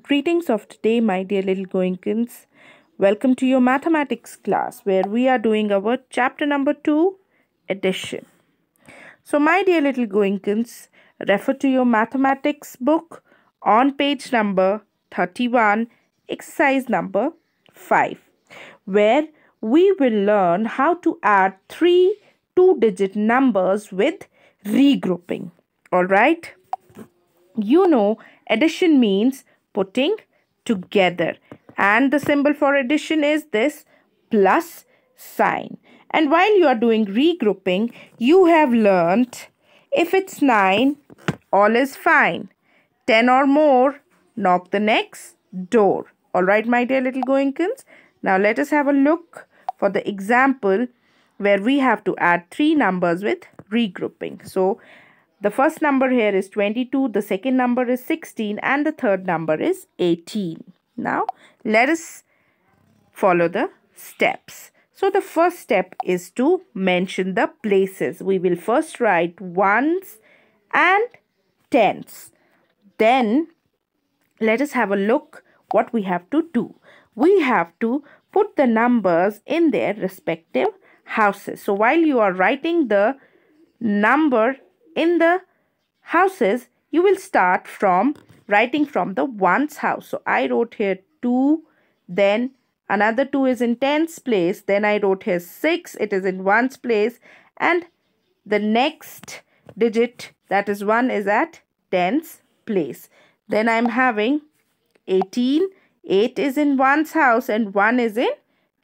Greetings of today, my dear little goinkins. Welcome to your mathematics class where we are doing our chapter number 2 addition. So, my dear little goinkins, refer to your mathematics book on page number 31, exercise number 5, where we will learn how to add three two digit numbers with regrouping. Alright? You know, addition means putting together and the symbol for addition is this plus sign and while you are doing regrouping you have learnt if it's 9 all is fine 10 or more knock the next door all right my dear little Goinkins. now let us have a look for the example where we have to add three numbers with regrouping so the first number here is 22, the second number is 16 and the third number is 18. Now let us follow the steps. So the first step is to mention the places. We will first write ones and tens. Then let us have a look what we have to do. We have to put the numbers in their respective houses. So while you are writing the number in the houses, you will start from writing from the ones house. So I wrote here 2, then another 2 is in tens place, then I wrote here 6, it is in ones place and the next digit that is 1 is at tens place. Then I am having 18, 8 is in one's house and 1 is in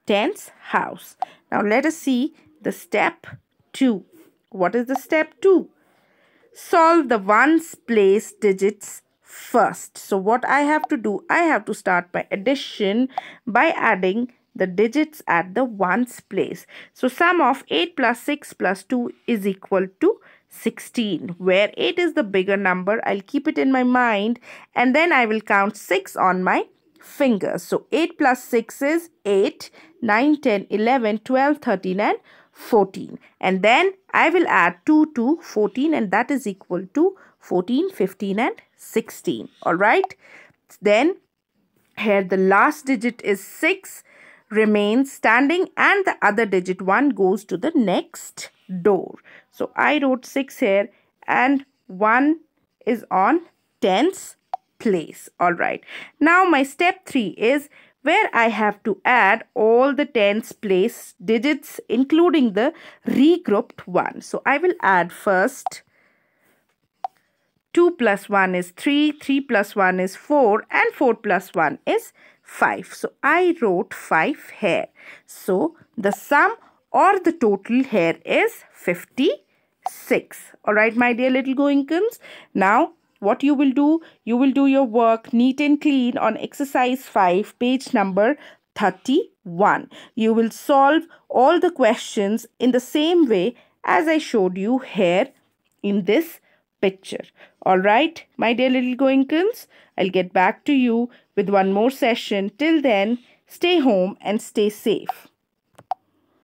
tens house. Now let us see the step 2. What is the step 2? solve the ones place digits first. So what I have to do, I have to start my addition by adding the digits at the ones place. So sum of 8 plus 6 plus 2 is equal to 16 where 8 is the bigger number. I'll keep it in my mind and then I will count 6 on my fingers. So 8 plus 6 is 8, 9, 10, 11, 12, 13 and 14 and then I will add 2 to 14 and that is equal to 14 15 and 16 all right then here the last digit is 6 remains standing and the other digit 1 goes to the next door so I wrote 6 here and 1 is on tens place all right now my step 3 is where I have to add all the tens place digits including the regrouped one. So I will add first 2 plus 1 is 3, 3 plus 1 is 4 and 4 plus 1 is 5. So I wrote 5 here. So the sum or the total here is 56. Alright my dear little goinkins. Now what you will do you will do your work neat and clean on exercise 5 page number 31 you will solve all the questions in the same way as i showed you here in this picture all right my dear little goinkins i'll get back to you with one more session till then stay home and stay safe